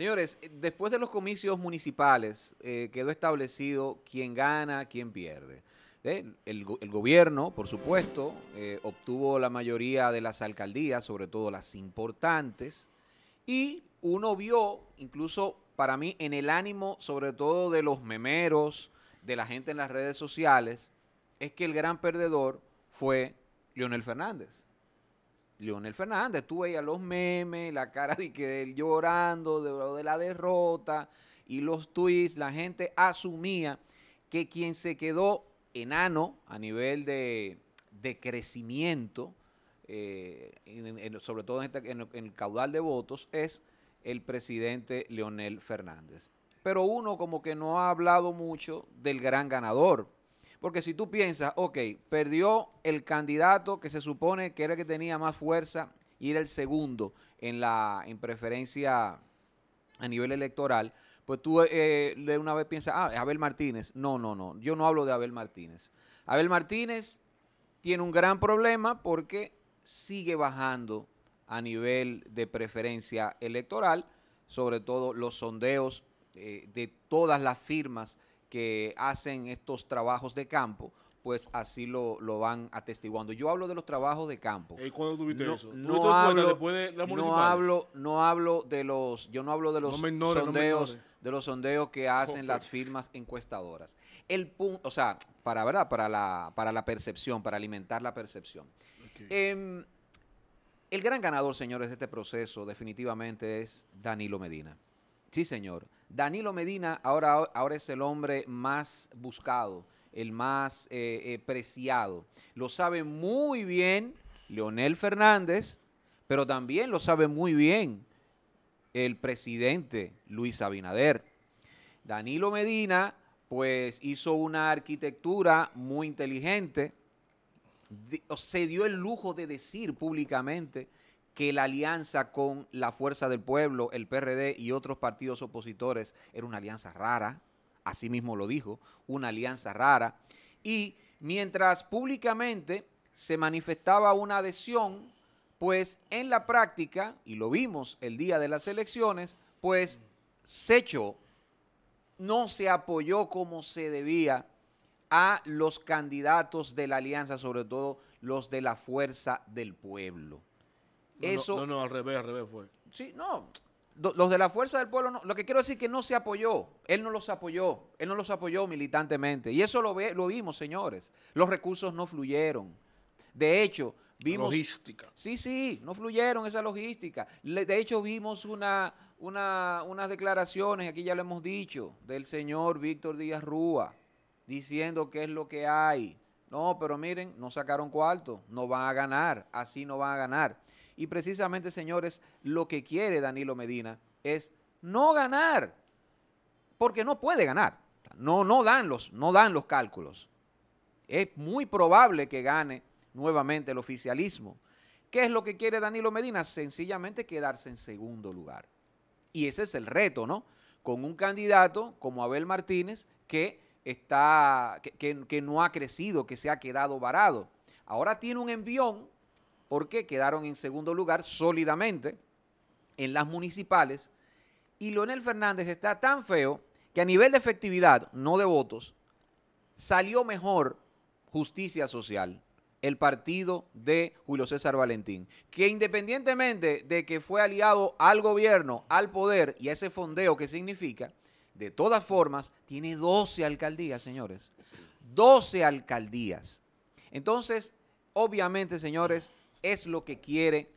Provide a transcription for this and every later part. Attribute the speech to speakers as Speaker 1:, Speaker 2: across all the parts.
Speaker 1: Señores, eh, después de los comicios municipales eh, quedó establecido quién gana, quién pierde. ¿eh? El, gobierno, por supuesto, obtuvo la mayoría de las alcaldías, sobre todo las importantes, y uno vio, incluso para mí, en el ánimo, sobre todo de los memeros, de la gente en las redes sociales, es que el gran perdedor fue Leonel Fernández. Leonel Fernández. Tú veías los memes, la cara de que él llorando de, la derrota y los tweets. La gente asumía que quien se quedó enano a nivel de, crecimiento, eh, sobre todo este, en, en, el caudal de votos, es el presidente Leonel Fernández. Pero uno como que no ha hablado mucho del gran ganador, porque si tú piensas, ok, perdió el candidato que se supone que era el que tenía más fuerza y era el segundo en la preferencia a nivel electoral, pues tú eh, de una vez piensas, ah, Abel Martínez. No, no, no, yo no hablo de Abel Martínez. Abel Martínez tiene un gran problema porque sigue bajando a nivel de preferencia electoral, sobre todo los sondeos eh, de todas las firmas que hacen estos trabajos de campo, pues así lo, van atestiguando. Yo hablo de los trabajos de campo. ¿Y cuándo tuviste eso? No, hablo, de no hablo, de los, yo no hablo de los sondeos, de los sondeos que hacen las firmas encuestadoras. El o sea, para verdad, para la, para la percepción, para alimentar la percepción. Em, el gran ganador, señores, de este proceso definitivamente es Danilo Medina. Sí, señor. Danilo Medina ahora, ahora es el hombre más buscado, el más eh, eh, preciado. Lo sabe muy bien Leonel Fernández, pero también lo sabe muy bien el presidente Luis Abinader. Danilo Medina pues hizo una arquitectura muy inteligente, se dio el lujo de decir públicamente que la alianza con la Fuerza del Pueblo, el PRD y otros partidos opositores era una alianza rara, así mismo lo dijo, una alianza rara, y mientras públicamente se manifestaba una adhesión, pues en la práctica, y lo vimos el día de las elecciones, pues se no se apoyó como se debía a los candidatos de la alianza, sobre todo los de la fuerza del pueblo no, no, al revés, al revés fue. Sí, no. Los de la fuerza del pueblo, no. lo que quiero decir es que no se apoyó. Él no los apoyó. Él no los apoyó militantemente. Y eso lo, ve, lo vimos, señores. Los recursos no fluyeron. De hecho, vimos. Logística. Sí, sí, no fluyeron esa logística. de hecho, vimos una, unas declaraciones, aquí ya lo hemos dicho, del señor Víctor Díaz Rúa, diciendo qué es lo que hay. No, pero miren, no sacaron cuarto, no van a ganar, así no van a ganar. Y precisamente, señores, lo que quiere Danilo Medina es no ganar, porque no puede ganar. No, no, dan, los, no dan los cálculos. Es muy probable que gane nuevamente el oficialismo. ¿Qué es lo que quiere Danilo Medina? Sencillamente quedarse en segundo lugar. Y ese es el reto, ¿no? Con un candidato como Abel Martínez que, está, que, que no ha crecido, que se ha quedado varado. Ahora tiene un envión porque quedaron en segundo lugar sólidamente en las municipales. Y Leonel Fernández está tan feo que a nivel de efectividad, no de votos, salió mejor justicia social el partido de Julio César Valentín, que independientemente de que fue aliado al gobierno, al poder y a ese fondeo que significa, de todas formas, tiene 12 alcaldías, señores. 12 alcaldías. Entonces, obviamente, señores, es lo que quiere,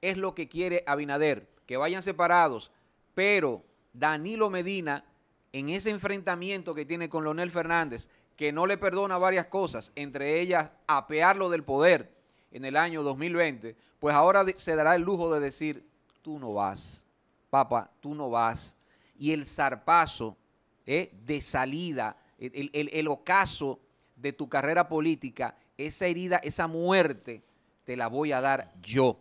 Speaker 1: es lo que quiere Abinader, que vayan separados, pero Danilo Medina en ese enfrentamiento que tiene con Leonel Fernández, que no le perdona varias cosas, entre ellas apearlo del poder en el año 2020, pues ahora se dará el lujo de decir, tú no vas, papá, tú no vas. Y el zarpazo eh, de salida, el, el ocaso de tu carrera política, esa herida, esa muerte te la voy a dar yo.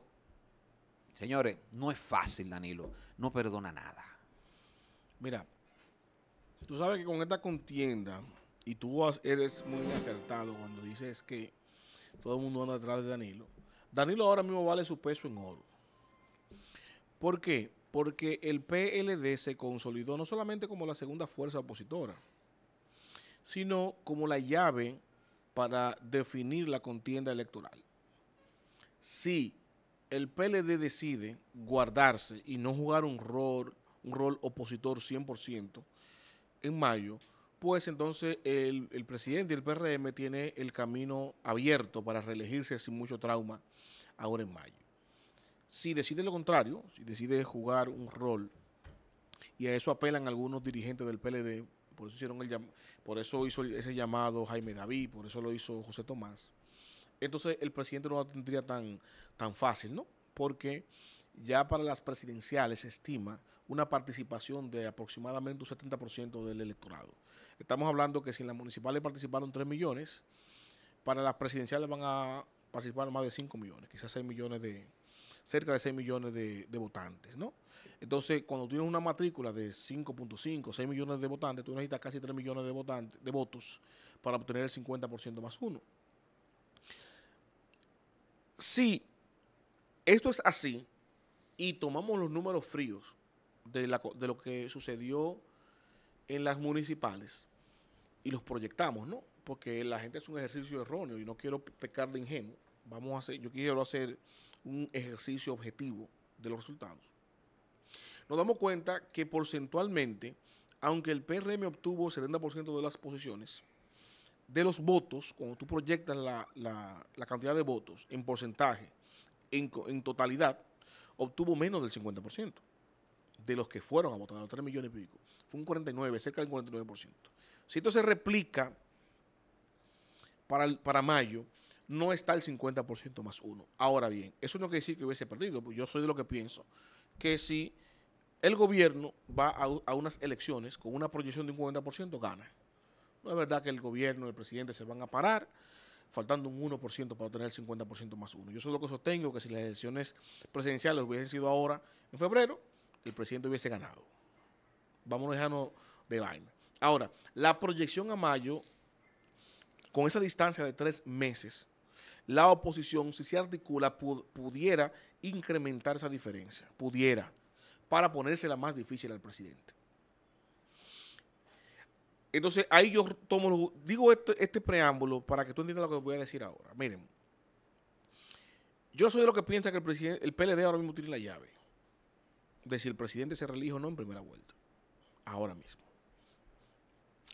Speaker 1: Señores, no es fácil, Danilo. No perdona nada. Mira,
Speaker 2: tú sabes que con esta contienda, y tú eres muy acertado cuando dices que todo el mundo anda atrás de Danilo, Danilo ahora mismo vale su peso en oro. ¿Por qué? Porque el PLD se consolidó no solamente como la segunda fuerza opositora, sino como la llave para definir la contienda electoral si el PLD decide guardarse y no jugar un rol, un rol opositor 100% en mayo, pues entonces el, presidente del PRM tiene el camino abierto para reelegirse sin mucho trauma ahora en mayo. Si decide lo contrario, si decide jugar un rol, y a eso apelan algunos dirigentes del PLD, por eso, hicieron el, por eso hizo ese llamado Jaime David, por eso lo hizo José Tomás, entonces el presidente no lo tendría tan, tan fácil, ¿no? Porque ya para las presidenciales se estima una participación de aproximadamente un 70% del electorado. Estamos hablando que si en las municipales participaron 3 millones, para las presidenciales van a participar más de 5 millones, quizás 6 millones de, cerca de 6 millones de, votantes, ¿no? Entonces, cuando tienes una matrícula de 5.5, 6 millones de votantes, tú necesitas casi 3 millones de votantes, de votos para obtener el 50% más uno si esto es así y tomamos los números fríos de, lo que sucedió en las municipales y los proyectamos, ¿no? Porque la gente es un ejercicio erróneo y no quiero pecar de ingenuo. Vamos a hacer, yo quiero hacer un ejercicio objetivo de los resultados. Nos damos cuenta que porcentualmente, aunque el PRM obtuvo 70% de las posiciones, de los votos, cuando tú proyectas la, cantidad de votos en porcentaje, en, totalidad, obtuvo menos del 50% de los que fueron a votar, los 3 millones y pico. Fue un 49, cerca del 49%. Si esto se replica para, para mayo, no está el 50% más uno. Ahora bien, eso no quiere decir que hubiese perdido, pues yo soy de lo que pienso que si el gobierno va a, a unas elecciones con una proyección de un 40%, gana. No es verdad que el gobierno y el presidente se van a parar, faltando un 1% para obtener el 50% más uno. Yo solo que sostengo que si las elecciones presidenciales hubiesen sido ahora, en febrero, el presidente hubiese ganado. Vamos a dejarnos de vaina. Ahora, la proyección a mayo, con esa distancia de tres meses, la oposición, si se articula, pudiera incrementar esa diferencia, pudiera, para ponérsela más difícil al presidente. Entonces, ahí yo tomo digo este preámbulo para que tú entiendas lo que voy a decir ahora. Miren, yo soy de los que piensa que el, el PLD ahora mismo tiene la llave de si el presidente se reelige o no en primera vuelta. Ahora mismo.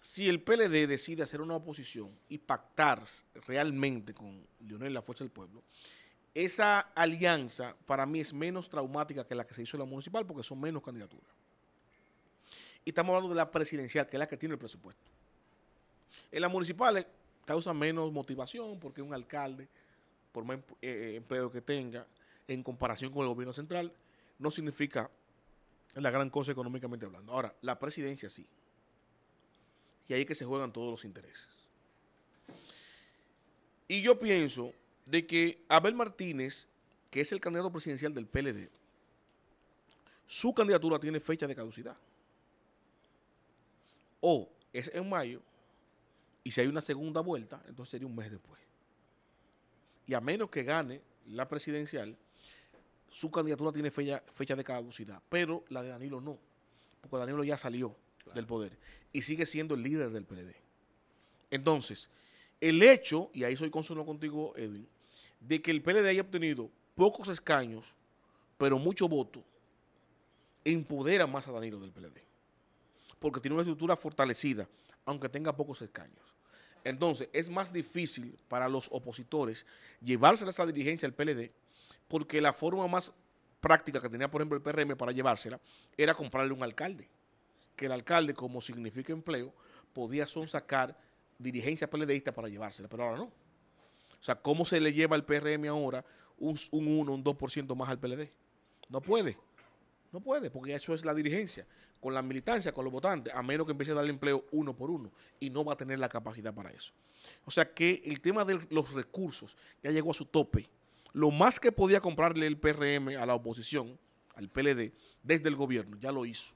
Speaker 2: Si el PLD decide hacer una oposición y pactar realmente con Leonel la Fuerza del Pueblo, esa alianza para mí es menos traumática que la que se hizo en la municipal porque son menos candidaturas. Y estamos hablando de la presidencial, que es la que tiene el presupuesto. En las municipales causa menos motivación porque un alcalde, por más eh, eh, empleo que tenga, en comparación con el gobierno central, no significa la gran cosa económicamente hablando. Ahora, la presidencia sí. Y ahí es que se juegan todos los intereses. Y yo pienso de que Abel Martínez, que es el candidato presidencial del PLD, su candidatura tiene fecha de caducidad. O es en mayo y si hay una segunda vuelta, entonces sería un mes después. Y a menos que gane la presidencial, su candidatura tiene fecha, de caducidad, pero la de Danilo no, porque Danilo ya salió del poder y sigue siendo el líder del PLD. Entonces, el hecho, y ahí soy consuelo contigo, Edwin, de que el PLD haya obtenido pocos escaños, pero mucho voto, empodera más a Danilo del PLD porque tiene una estructura fortalecida, aunque tenga pocos escaños. Entonces, es más difícil para los opositores llevársela a esa dirigencia al PLD, porque la forma más práctica que tenía, por ejemplo, el PRM para llevársela era comprarle un alcalde. Que el alcalde, como significa empleo, podía sacar dirigencia PLDista para llevársela, pero ahora no. O sea, ¿cómo se le lleva al PRM ahora un, un 1, un 2% más al PLD? No puede. No puede, porque eso es la dirigencia, con la militancia, con los votantes, a menos que empiece a dar empleo uno por uno y no va a tener la capacidad para eso. O sea que el tema de los recursos ya llegó a su tope. Lo más que podía comprarle el PRM a la oposición, al PLD, desde el gobierno, ya lo hizo.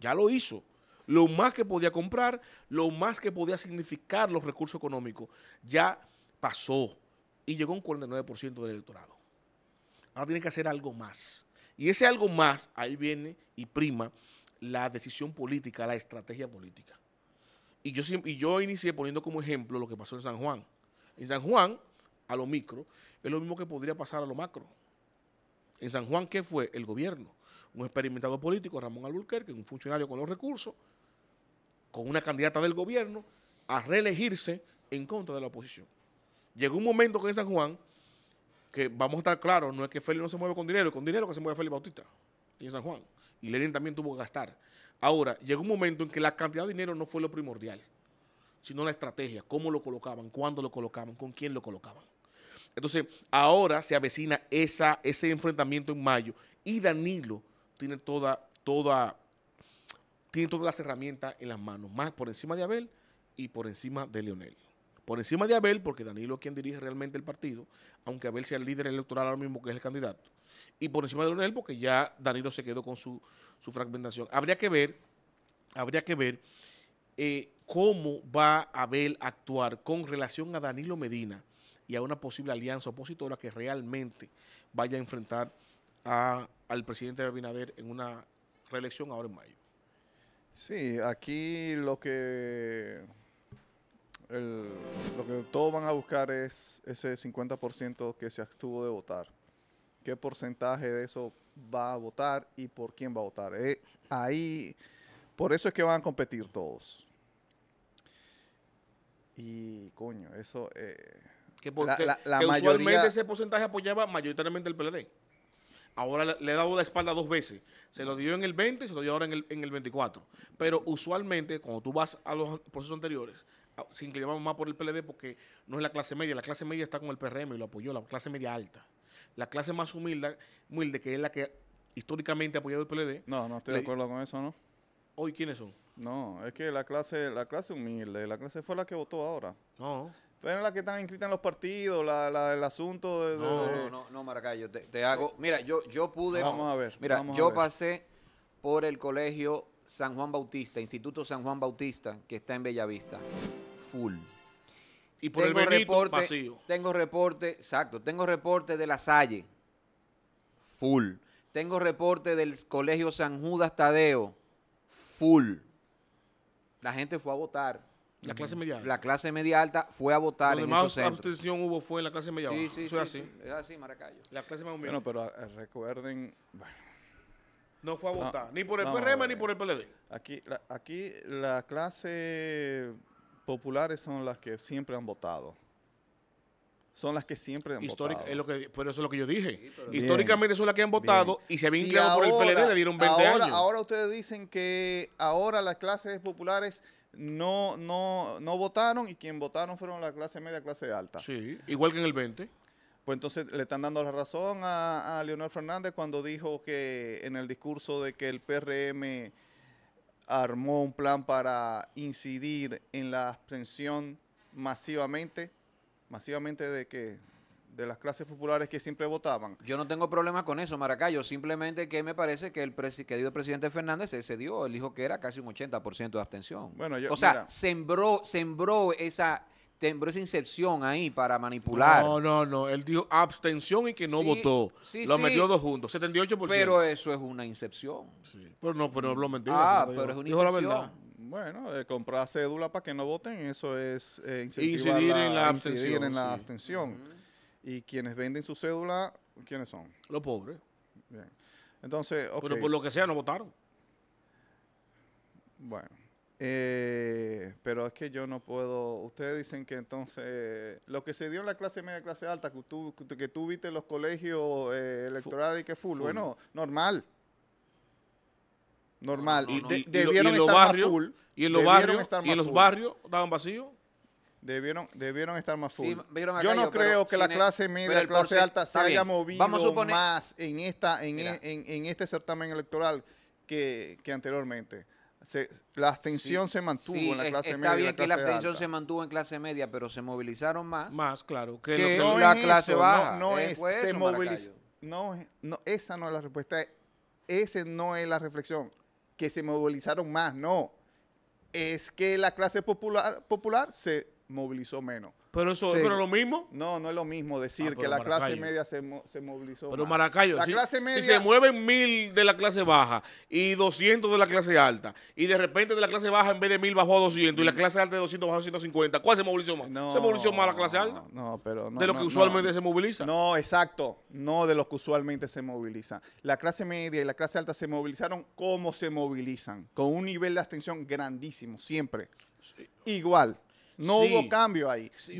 Speaker 2: Ya lo hizo. Lo más que podía comprar, lo más que podía significar los recursos económicos, ya pasó y llegó un 49% del electorado. Ahora tiene que hacer algo más y ese algo más, ahí viene y prima la decisión política, la estrategia política. Y yo, y yo inicié poniendo como ejemplo lo que pasó en San Juan. En San Juan, a lo micro, es lo mismo que podría pasar a lo macro. En San Juan, ¿qué fue? El gobierno. Un experimentado político, Ramón Alburquerque, un funcionario con los recursos, con una candidata del gobierno, a reelegirse en contra de la oposición. Llegó un momento que en San Juan que vamos a estar claros, no es que Félix no se mueve con dinero, con dinero que se mueve Félix Bautista en San Juan. Y Lenin también tuvo que gastar. Ahora, llegó un momento en que la cantidad de dinero no fue lo primordial, sino la estrategia, cómo lo colocaban, cuándo lo colocaban, con quién lo colocaban. Entonces, ahora se avecina esa, ese enfrentamiento en mayo y Danilo tiene toda, toda, tiene todas las herramientas en las manos, más por encima de Abel y por encima de Leonel por encima de Abel, porque Danilo es quien dirige realmente el partido, aunque Abel sea el líder electoral ahora mismo que es el candidato, y por encima de Leonel, porque ya Danilo se quedó con su, fragmentación. Habría que ver, habría que ver eh, cómo va Abel a actuar con relación a Danilo Medina y a una posible alianza opositora que realmente vaya a enfrentar al presidente Abinader en una reelección ahora en mayo. Sí,
Speaker 3: aquí lo que lo que todos van a buscar es ese 50% que se abstuvo de votar. ¿Qué porcentaje de eso va a votar y por quién va a votar? Eh, ahí, por eso es que van a competir todos. Y coño, eso... Eh, que, usualmente ese
Speaker 2: porcentaje apoyaba mayoritariamente el PLD. Ahora le, he dado la espalda dos veces. Se lo dio en el 20 y se lo dio ahora en el, en el 24. Pero usualmente, cuando tú vas a los procesos anteriores, Ah, se vamos más por el PLD porque no es la clase media, la clase media está con el PRM y lo apoyó, la clase media alta. La clase más humilde, humilde que es la que históricamente ha apoyado el PLD. No, no estoy de acuerdo con eso, ¿no? ¿Hoy quiénes son?
Speaker 3: No, es que la clase, la clase humilde, la clase fue la que votó ahora. No. Pero la que están inscritas en los partidos, el asunto de, no,
Speaker 1: no, no, Maracayo, te, hago... Mira, yo, yo pude... Vamos a ver. Mira, yo pasé por el colegio San Juan Bautista, Instituto San Juan Bautista, que está en Bellavista. Y por el Benito, Tengo reporte, exacto, tengo reporte de la Salle, full. Tengo reporte del Colegio San Judas Tadeo, full. La gente fue a votar. La clase media alta. La clase media alta fue a votar Lo demás
Speaker 3: abstención hubo fue en la clase media alta. Sí, sí, sí, es así.
Speaker 2: es así, Maracayo. La clase media alta. Bueno,
Speaker 3: pero eh, recuerden... No fue a votar, ni por el PRM eh, ni por el PLD. Aquí aquí la clase populares son las que siempre han votado. Son las que siempre han votado. Es lo que, por eso es lo que yo dije. Históricamente son las que han votado y se habían creado por el PLD, le dieron 20 ahora, años. Ahora ustedes dicen que ahora las clases populares no, no, no votaron y quien votaron fueron la clase media, clase alta. Sí, igual que en el 20. Pues entonces le están dando la razón a, a Leonel Fernández cuando dijo que en el discurso de que el PRM armó un plan para incidir en la abstención masivamente, masivamente de que de las clases populares que siempre votaban.
Speaker 1: Yo no tengo problema con eso, Maracayo. Simplemente que me parece que el querido presidente Fernández se cedió, dijo que era casi un 80% de abstención. o sea, sembró, sembró esa, tembró esa incepción ahí para manipular. No,
Speaker 2: no, no. Él dijo abstención y que no votó. Sí, lo metió dos juntos, 78%. Pero
Speaker 3: eso es una incepción. Sí. Pero
Speaker 2: no, pero no lo mentira. Ah, pero es una incepción. la verdad.
Speaker 3: Bueno, comprar cédula para que no voten, eso es eh, incidir en la abstención. en la abstención. Y quienes venden su cédula, ¿quiénes son? Los pobres. Bien. Entonces, okay. Pero por lo que sea, no votaron. Bueno. Eh, pero es que yo no puedo. Ustedes dicen que entonces lo que se dio en la clase media, clase alta, que tú, que tú viste los colegios eh, electorales y que full. Bueno, normal. Normal. y, en los barrios, Y en los barrios, y estaban vacíos. Debieron, debieron estar más full. yo no creo que la e-, clase media, clase alta se haya movido más en, esta, e, en, en, este certamen electoral que, que anteriormente la abstención se mantuvo en la clase media. Está bien que la abstención
Speaker 1: se mantuvo en clase media, pero se movilizaron más. Más, claro. Que, la clase baja. No, eh, es,
Speaker 3: se movilizó. No, esa no es la respuesta. Esa no es la reflexión. Que se movilizaron más, no. Es que la clase popular, popular se movilizó menos. Pero eso pero lo mismo. No, no es lo mismo decir ah, que la clase media se, se movilizó. Pero más. Maracayo, la si, media... se
Speaker 2: mueven mil de la clase baja y 200 de la clase alta, y de repente de la clase baja en vez de mil bajó a 200 y la clase alta de 200 bajó a 150, ¿cuál se movilizó más?
Speaker 3: ¿Se movilizó más la clase alta? No, pero no. De lo que usualmente se moviliza. No, exacto. No de lo que usualmente se moviliza. La clase media y la clase alta se movilizaron como se movilizan, con un nivel de abstención grandísimo, siempre. Igual. No hubo cambio ahí. eso,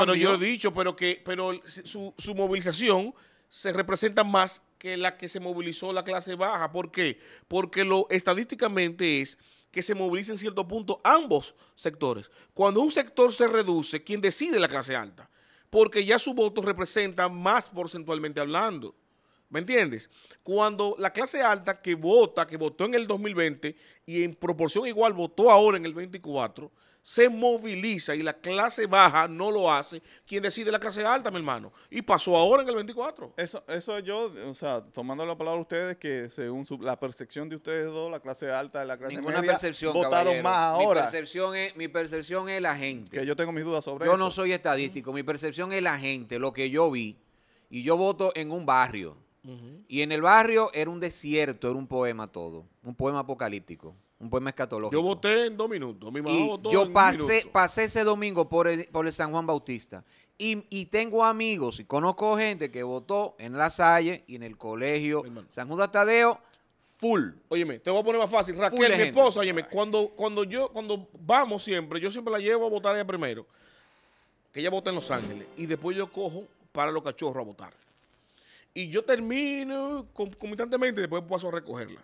Speaker 3: pero yo he
Speaker 2: dicho, pero que pero su, movilización se representa más que la que se movilizó la clase baja. ¿Por qué? Porque lo estadísticamente es que se moviliza en cierto punto ambos sectores. Cuando un sector se reduce, ¿quién decide la clase alta, porque ya su voto representa más porcentualmente hablando. ¿Me entiendes? Cuando la clase alta que vota, que votó en el 2020 y en proporción igual votó ahora en el 24, se moviliza y la clase baja no lo hace,
Speaker 3: quien decide la clase alta, mi hermano. Y pasó ahora en el 24. Eso, eso yo, o sea, tomando la palabra a ustedes, que según la percepción de ustedes dos, la clase alta y la clase Ninguna votaron más ahora. Mi
Speaker 1: percepción, es, mi percepción es la gente. Que yo tengo mis dudas sobre eso. Yo no soy
Speaker 3: estadístico,
Speaker 1: mi percepción es la gente, lo que yo vi. Y yo voto en un barrio. Y en el barrio era un desierto, era un poema todo, un poema apocalíptico. Un poema escatológico. Yo voté en dos minutos. yo pasé, pasé ese domingo por el, por San Juan Bautista. Y, tengo amigos y conozco gente que votó en La Salle y en el colegio San Judas Tadeo, full. Óyeme, te voy a poner más fácil. Raquel, mi esposa, óyeme, cuando,
Speaker 2: cuando, yo, cuando vamos siempre, yo siempre la llevo a votar ella primero. Que ella vota en Los Ángeles. Y después yo cojo para los cachorros a votar. Y yo termino concomitantemente, después paso a recogerla.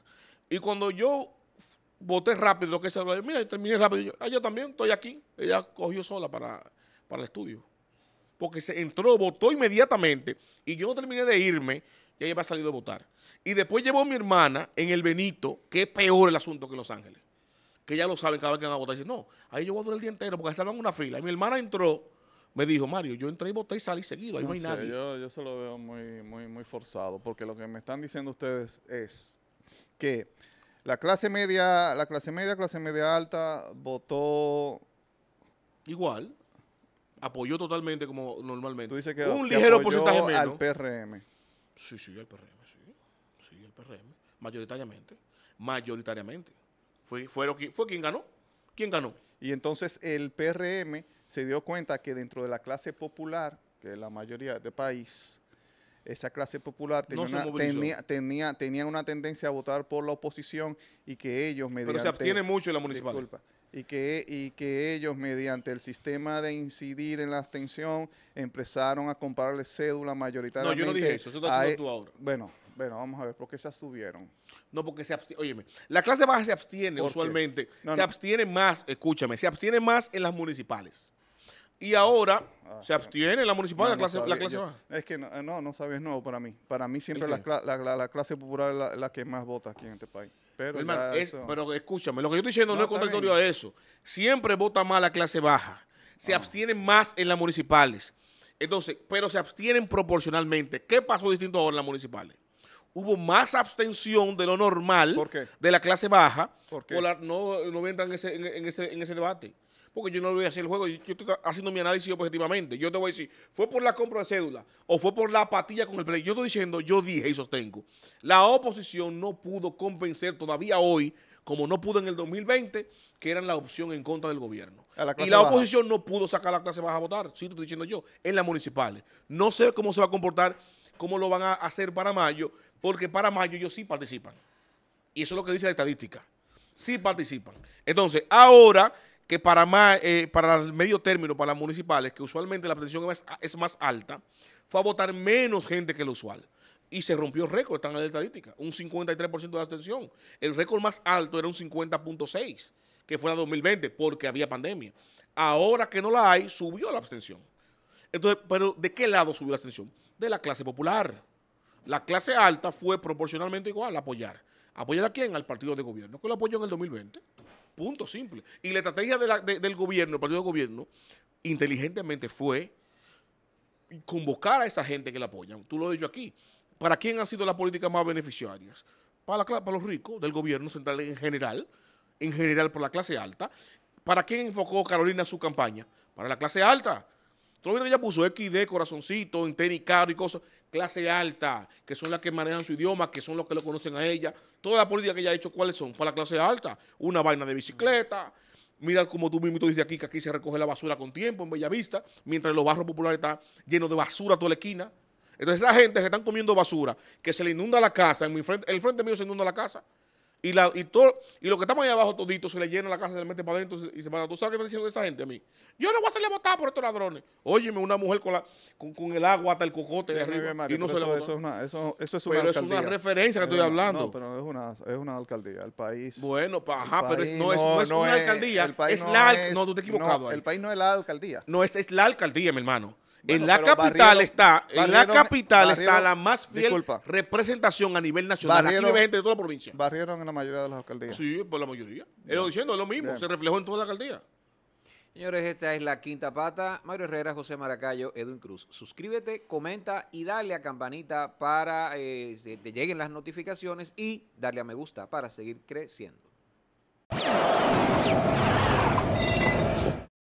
Speaker 2: Y cuando yo voté rápido, que se mira, terminé rápido. Ah, yo, también estoy aquí. Ella cogió sola para, para el estudio. Porque se entró, votó inmediatamente y yo no terminé de irme y ella a salido a votar. Y después llevó a mi hermana en el Benito, que es peor el asunto que en Los Ángeles. Que ya lo saben cada vez que van a votar. Dice, no, ahí yo voy a durar el día entero porque estaban en una fila. Y mi hermana entró, me dijo, Mario, yo entré y voté y salí seguido. Ahí no, hay nadie.
Speaker 3: Yo, se lo veo muy forzado porque lo que me están diciendo ustedes es que la clase media, la clase media, clase media alta votó igual.
Speaker 2: Apoyó totalmente
Speaker 3: como normalmente. que un ligero porcentaje al PRM. Sí, sí, al PRM, sí.
Speaker 2: Sí, al PRM, mayoritariamente, mayoritariamente. Fue fue quien ganó.
Speaker 3: ¿Quién ganó? Y entonces el PRM se dio cuenta que dentro de la clase popular, que es la mayoría del país, esa clase popular tenía, una, tenía, una tendencia a votar por la oposición y que ellos mediante... se mucho en la municipal. y que, y que ellos mediante el sistema de incidir en la abstención empezaron a comprarle cédula mayoritariamente. No, yo no dije eso, eso está haciendo e tú ahora. Bueno, bueno, vamos a ver, ¿por qué se abstuvieron? No, porque se abstiene, la clase baja se abstiene usualmente, se
Speaker 2: abstiene más, escúchame, se abstiene más en las municipales y ahora ah, se abstiene la municipal, la clase, baja.
Speaker 3: Es que no, no, no sabes nuevo para mí. Para mí siempre la, clase popular es la, que más vota aquí en este país. Pero, pero escúchame, lo que yo estoy diciendo no, es contradictorio a eso.
Speaker 2: Siempre vota más la clase baja. Se abstiene ah. abstienen más en las municipales. Entonces, pero se abstienen proporcionalmente. ¿Qué pasó distinto ahora en las municipales? hubo más abstención de lo normal de la clase baja. ¿Por qué? no, no entran en ese, en, ese, en ese debate porque yo no lo voy a hacer el juego, yo estoy haciendo mi análisis objetivamente. Yo te voy a decir, fue por la compra de cédula o fue por la patilla con el play. Yo estoy diciendo, yo dije y sostengo, la oposición no pudo convencer todavía hoy, como no pudo en el 2020, que eran la opción en contra del gobierno. y la oposición no pudo sacar la clase baja a votar, sí, te estoy diciendo yo, en las municipales. No sé cómo se va a comportar, cómo lo van a hacer para mayo, porque para mayo ellos sí participan. Y eso es lo que dice la estadística. Sí participan. Entonces, ahora que eh, para, el medio término, para las municipales, que usualmente la abstención es, más alta, fue a votar menos gente que lo usual. Y se rompió el récord, están en la estadística, un 53% de abstención. El récord más alto era un 50.6, que fue en 2020, porque había pandemia. Ahora que no la hay, subió la abstención. Entonces, pero ¿de qué lado subió la abstención? De la clase popular. La clase alta fue proporcionalmente igual a apoyar. ¿Apoyar a quién? Al partido de gobierno, que lo apoyó en el 2020. Punto simple. Y la estrategia del gobierno, el partido de gobierno, inteligentemente fue convocar a esa gente que la apoyan. Tú lo has dicho aquí. ¿Para quién han sido las políticas más beneficiarias? Para, la, para los ricos del gobierno central en general, en general por la clase alta. ¿Para quién enfocó Carolina su campaña? Para la clase alta todo lo que ella puso XD, corazoncito, en tenis caro y cosas, clase alta, que son las que manejan su idioma, que son los que lo conocen a ella. Toda la política que ella ha hecho, ¿cuáles son? Para la clase alta, una vaina de bicicleta. Mira como tú mismo dices aquí, que aquí se recoge la basura con tiempo en Bellavista, mientras los barrios populares están llenos de basura toda la esquina. Entonces esa gente se están comiendo basura, que se le inunda la casa, en el frente mío se inunda la casa. Y, la, y, todo, y lo que estamos ahí abajo todito se le llena la casa, se le mete para adentro y se van. ¿Tú sabes qué me diciendo esa gente a mí? Yo no voy a salir a votar por estos ladrones. Óyeme, una mujer con, la, con, el agua hasta el cocote de arriba y no eso, es
Speaker 3: una, eso, es una pero es una referencia que estoy hablando. No, pero es una, es una alcaldía. El país. Bueno, ajá, pero es, no, es, no, una alcaldía. es la, no, tú te equivocado. Ahí. el país no es la alcaldía. No, es, es
Speaker 2: la alcaldía, mi hermano en la capital está, en la capital está la más fiel representación a nivel
Speaker 3: nacional. Aquí de toda la provincia. Barrieron en la mayoría de las alcaldías. Sí,
Speaker 1: por pues la mayoría. Estoy diciendo lo mismo, se reflejó en toda la alcaldía. Señores, esta es la quinta pata. Mario Herrera, José Maracayo, Edwin Cruz. Suscríbete, comenta y dale a campanita para que eh, te lleguen las notificaciones y darle a me gusta para seguir creciendo.